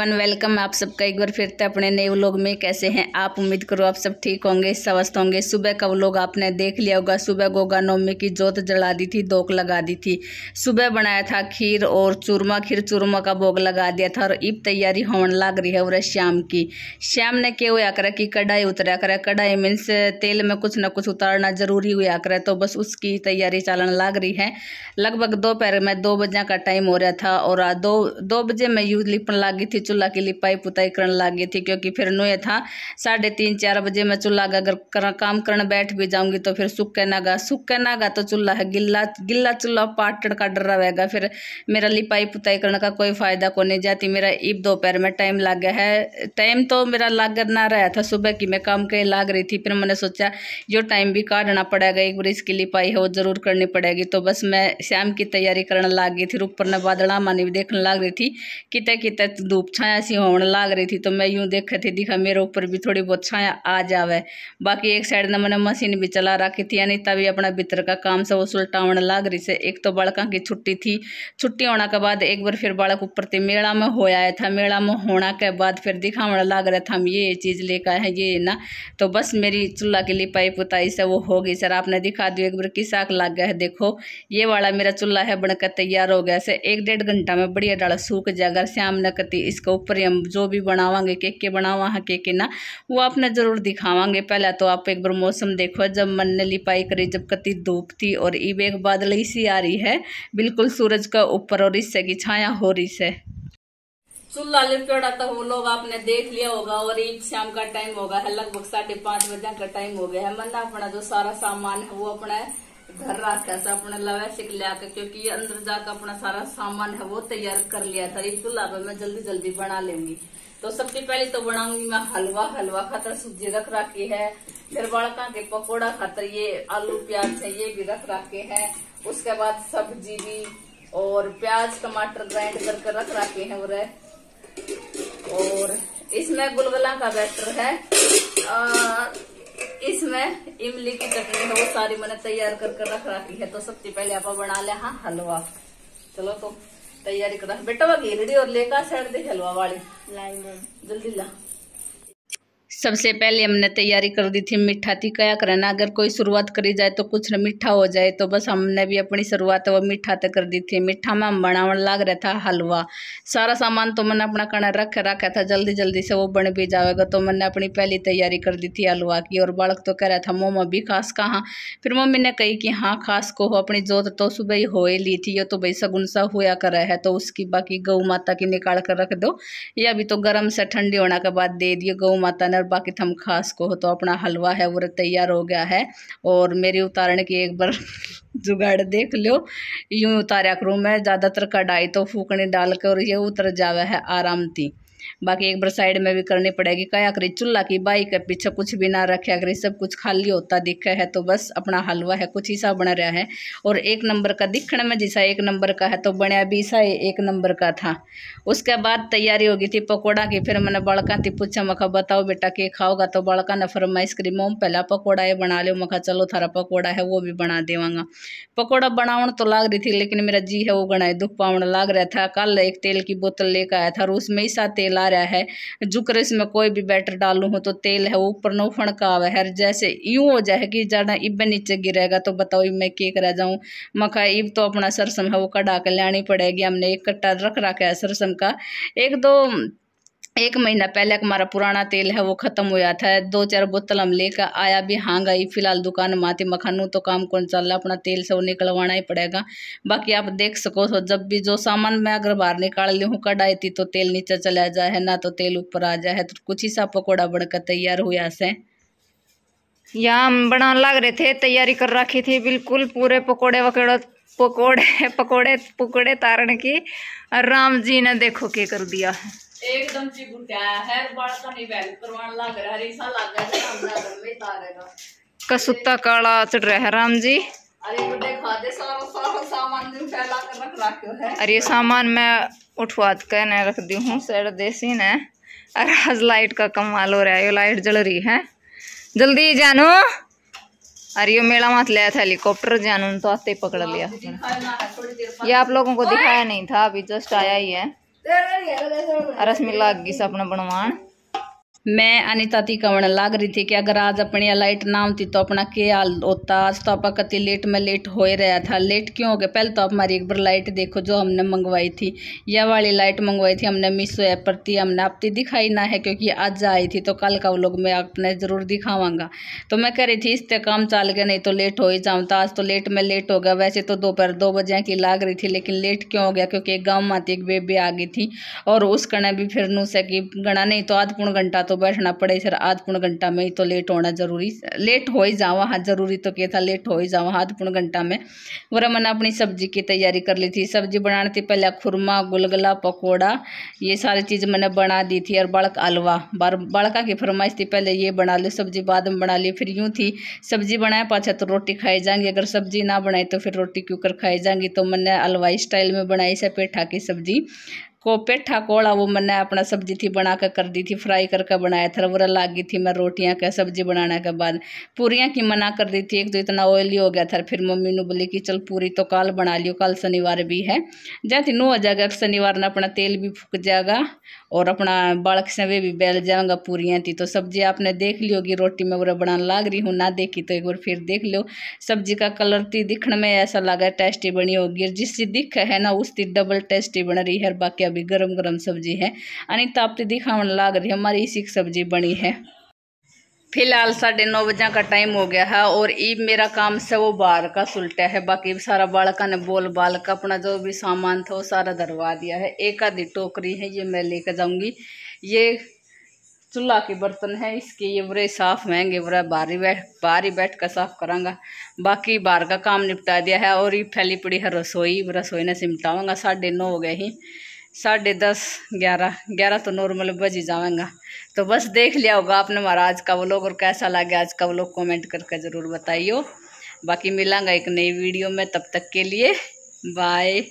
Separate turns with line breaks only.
Everyone welcome आप सबका एक बार फिर से अपने नए व्लॉग में कैसे हैं आप उम्मीद करो आप सब ठीक होंगे स्वस्थ होंगे सुबह का व्लॉग आपने देख लिया होगा सुबह गोगा नवमी की जोत जला दी थी दोक लगा दी थी सुबह बनाया था खीर और चूरमा खीर चूरमा का भोग लगा दिया था और ईब तैयारी होने लग रही है और शाम की शाम ने क्या हुआ करा कि कढ़ाई उतरा करा कढ़ाई मीन्स तेल में कुछ ना कुछ उतारना जरूरी हुआ करा तो बस उसकी तैयारी चलने लाग रही है लगभग दोपहर में दो बजे का टाइम हो रहा था और दो दो बजे मैं यूज लिपन लागी थी चूल्हा की लिपाई पुताई करने लग गई थी क्योंकि फिर नोए था साढ़े तीन चार बजे मैं चूल्हा का अगर कर, काम करने बैठ भी जाऊंगी तो फिर सुख के नागा सूख के नागा तो चूल्हा है गिल्ला गिल्ला चूल्हा पाटड़ का डर रहेगा फिर मेरा लिपाई पुताई करने का कोई फ़ायदा को नहीं जाती मेरा ईब दोपहर में टाइम लग गया है टाइम तो मेरा लग ना रहा था सुबह की मैं काम कहीं लाग रही थी फिर मैंने सोचा जो टाइम भी काटना पड़ेगा एक बार इसकी लिपाई है वो ज़रूर करनी पड़ेगी तो बस मैं शाम की तैयारी करने लग गई थी ऊपर ने बादल मानी भी देखने लग रही थी कितने कितने धूप छाया सी होने लाग रही थी तो मैं यूं देखे थी दिखा मेरे ऊपर भी थोड़ी बहुत छाया आ जावे बाकी एक साइड ने मैंने मशीन भी चला रखी थी यानी तभी अपना भीतर का काम से वो सुलटावने लाग रही से एक तो बालकों की छुट्टी थी छुट्टी होने के बाद एक बार फिर बालक ऊपर थे मेला में हो आया था मेला में होना के बाद फिर दिखावने लाग रहा था हम ये चीज़ लेकर आए हैं ये ना तो बस मेरी चूल्हा के लिए पाई पुताई से वो हो गई सर आपने दिखा दियो एक बार किस आग लाग गया है देखो ये वाला मेरा चूल्हा है बनकर तैयार हो गया से एक डेढ़ घंटा में बढ़िया डाला सूख जाकर श्याम ने कति इसको के ऊपर हम जो भी बनावांगे केक के बनावा हाँ, के के ना वो आपने ज़रूर दिखावांगे पहले तो आप एक बार मौसम देखो जब मन ने लिपाई करी जब कति धूप थी और ईब एक बादल सी आ रही है बिल्कुल सूरज का ऊपर और इससे की छाया हो रही से चूल्हा लिपटा तो वो लोग आपने देख लिया होगा और ईद शाम का टाइम होगा है लगभग साढ़े पांच बजे का टाइम हो गया है मन अपना जो सारा सामान है वो अपना है। घर रखा था अपने लवे लिया क्योंकि ये अंदर जाकर अपना सारा सामान है वो तैयार कर लिया था इसको लाभ मैं जल्दी जल्दी बना लेंगी तो सबसे पहले तो बनाऊंगी मैं हलवा हलवा खातर सूजी रख रखी है फिर बड़का के पकोड़ा खातर ये आलू प्याज है ये भी रख रखे है उसके बाद सब्जी भी और प्याज टमाटर ग्राइंड करके रख रखे है और इसमें गुलगुला का बैटर है आ, इसमें इमली की चटनी है वो सारी मैंने तैयार कर कर रख रखी है तो सबसे पहले आप बना ले हाँ हलवा चलो तो तैयारी करा बेटा वो घेरड़ी और लेकर साइड दे हलवा वाली जल्दी ला सबसे पहले हमने तैयारी कर दी थी मीठा थी क्या करना अगर कोई शुरुआत करी जाए तो कुछ ना मीठा हो जाए तो बस हमने भी अपनी शुरुआत वो मीठा तो कर दी थी मीठा में हम बनावन लाग रहा था हलवा सारा सामान तो मैंने अपना कणा रख रखा था जल्दी जल्दी से वो बन भी जाएगा तो मैंने अपनी पहली तैयारी कर दी थी हलवा की और बालक तो कह रहा था मोमा भी खास कहाँ फिर मम्मी ने कही कि हाँ खास को हो अपनी जोत तो सुबह ही हो ली थी ये तो भाई सगुन सा हुआ करा है तो उसकी बाकी गऊ माता की निकाल कर रख दो या भी तो गर्म से ठंडी होने के बाद दे दिए गऊ माता ने अब्बा की थम खास को तो अपना हलवा है वो तैयार हो गया है और मेरी उतारने की एक बार जुगाड़ देख लो यूँ उतारा करूँ मैं ज़्यादातर कढ़ाई तो फूकने डाल कर और ये उतर जावे है आराम थी बाकी एक बार साइड में भी करनी पड़ेगी कया करी चूल्हा की बाई के पीछे कुछ भी ना रखे अगर सब कुछ खाली होता दिखे है तो बस अपना हलवा है कुछ ऐसा बना रहा है और एक नंबर का दिखने में जैसा एक नंबर का है तो बनया भी ऐसा एक नंबर का था उसके बाद तैयारी हो गई थी पकौड़ा की फिर मैंने बड़का थी पूछा मखा बताओ बेटा के खाओगा तो बड़का ने फरमाइश करी मोम पहला पकौड़ा ये बना लो मखा चलो थारा पकौड़ा है वो भी बना देवांगा पकौड़ा बनावन तो लाग रही थी लेकिन मेरा जी है वो गणाए दुख पावन लाग रहा था कल एक तेल की बोतल लेकर आया था और उसमें ऐसा तेल तेल आ रहा है जुकर इसमें कोई भी बैटर डालू हो तो तेल है ऊपर नो फणका आवा है जैसे यूं हो जाए कि जाना इब नीचे गिरेगा तो बताओ मैं क्या करा जाऊँ मखा इब तो अपना सरसम है वो कढ़ा के लानी पड़ेगी हमने एक कट्टा रख रखा है सरसम का एक दो एक महीना पहले हमारा पुराना तेल है वो ख़त्म हुआ था दो चार बोतल हम लेकर आया भी हाँ गई फिलहाल दुकान आती मखानू तो काम कौन चल रहा अपना तेल से वो निकलवाना ही पड़ेगा बाकी आप देख सको तो जब भी जो सामान मैं अगर बाहर निकाल ली हूँ कढ़ाई थी तो तेल नीचे चला जाए ना तो तेल ऊपर आ जाए तो कुछ ही सा पकौड़ा बढ़कर तैयार हुआ से
यहाँ हम बना लग रहे थे तैयारी कर रखी थी बिल्कुल पूरे पकौड़े वकोड़े पकौड़े पकौड़े पकौड़े तारण की राम जी ने देखो के कर दिया है
एकदम क्या है बाल का तो नहीं बैल परवान लग रहा लग रहा है तारेगा
कसुत्ता काला चढ़ रहा है राम जी अरे
सारा सारा सामान फैला कर रख रखो है अरे ये
सामान मैं उठवा कर ने रख दी हूँ सर देसी ने अरे आज लाइट का कमाल हो रहा है ये लाइट जल रही है जल्दी जानो अरे यो मेला मत लिया था हेलीकॉप्टर जानू तो आते ही पकड़ लिया हाँ, ये आप लोगों को दिखाया नहीं था अभी जस्ट आया ही है रसमिला अगी सपना बनवा बनवान मैं अनिता थी
कवन लाग रही थी कि अगर आज अपनी लाइट ना होती तो अपना क्या हाल होता आज तो आप कति लेट में लेट हो ही रहा था लेट क्यों हो गया पहले तो आप हमारी एक बार लाइट देखो जो हमने मंगवाई थी यह वाली लाइट मंगवाई थी हमने मीशो ऐप पर थी हमने आप दिखाई ना है क्योंकि आज आई थी तो कल का लोग मैं अपने ज़रूर दिखावांगा तो मैं कह रही थी इससे काम चल गया नहीं तो लेट हो ही जाऊँ तो आज तो लेट में लेट हो गया वैसे तो दोपहर दो बजे की लाग रही थी लेकिन लेट क्यों हो गया क्योंकि एक गाँव में आती एक बेबी आ गई थी और उस कणे भी फिर नू सकी गणा नहीं तो आधपूर्ण घंटा तो बैठना पड़े सर आध पुण घंटा में ही तो लेट होना जरूरी लेट हो ही जावा हाँ जरूरी तो क्या था लेट हो ही जावा आध पुण घंटा में वरना मैंने अपनी सब्जी की तैयारी कर ली थी सब्जी बनाने थी पहले खुरमा गुलगला पकौड़ा ये सारी चीज़ मैंने बना दी थी और बड़क बार बड़का की फरमाइश थी पहले ये बना लो सब्जी बाद में बना ली फिर यूँ थी सब्जी बनाए पाछा तो रोटी खाई जाएंगी अगर सब्जी ना बनाई तो फिर रोटी क्यों कर खाई जाएंगी तो मैंने अलवाई स्टाइल में बनाई से पेठा की सब्जी को पेठा कोड़ा वो मैंने अपना सब्जी थी बना कर कर दी थी फ्राई करके बनाया था वरा लाग गई थी मैं रोटियां का सब्जी बनाने के बाद पूरियाँ की मना कर दी थी एक तो इतना ऑयली हो गया था फिर मम्मी ने बोली कि चल पूरी तो कल बना लियो कल शनिवार भी है जाती नू हो जाएगा शनिवार ने अपना तेल भी फूक जाएगा और अपना बालक से वे भी बैल जाऊँगा पूरियाँ थी तो सब्जी आपने देख ली होगी रोटी में वो बनाने लाग रही हूँ ना देखी तो एक बार फिर देख लो सब्जी का कलर थी दिखने में ऐसा लगा टेस्टी बनी होगी जिस दिख है ना उस डबल टेस्टी बन रही है बाकी अभी गरम गरम सब्जी है अनी तापती तो तो दिखावन लाग रही हमारी इसी सब्जी बनी है फिलहाल साढ़े नौ बजे का टाइम हो गया है और ये मेरा काम से वो बाहर का सुलटा है बाकी सारा बालका ने बोल बाल का अपना जो भी सामान था वो सारा धरवा दिया है एक आधी टोकरी है ये मैं लेकर जाऊंगी ये चूल्हा के बर्तन है इसके ये बुरे साफ महंगे बुरा बाहर ही बैठ बाहर ही बैठ कर साफ करांगा बाकी बाहर का काम निपटा दिया है और ये फैली पड़ी है रसोई रसोई ने सिमटाऊंगा साढ़े नौ हो गए ही साढ़े दस ग्यारह ग्यारह तो नॉर्मल बज ही जाएगा तो बस देख लिया होगा आपने हमारा आज का व्लॉग और कैसा लगे आज का व्लॉग कमेंट करके ज़रूर बताइयो बाकी मिलांगा एक नई वीडियो में तब तक के लिए बाय